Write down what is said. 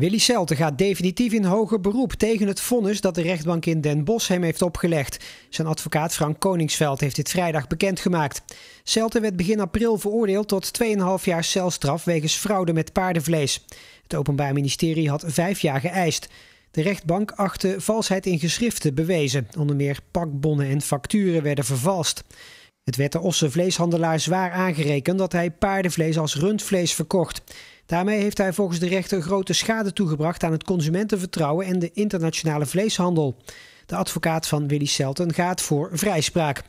Willy Selten gaat definitief in hoger beroep tegen het vonnis dat de rechtbank in Den Bosch hem heeft opgelegd. Zijn advocaat Frank Koningsveld heeft dit vrijdag bekendgemaakt. Selten werd begin april veroordeeld tot 2,5 jaar celstraf wegens fraude met paardenvlees. Het Openbaar Ministerie had vijf jaar geëist. De rechtbank achtte valsheid in geschriften bewezen. Onder meer pakbonnen en facturen werden vervalst. Het werd de Osse vleeshandelaar zwaar aangerekend dat hij paardenvlees als rundvlees verkocht. Daarmee heeft hij volgens de rechter grote schade toegebracht aan het consumentenvertrouwen en de internationale vleeshandel. De advocaat van Willy Selten gaat voor vrijspraak.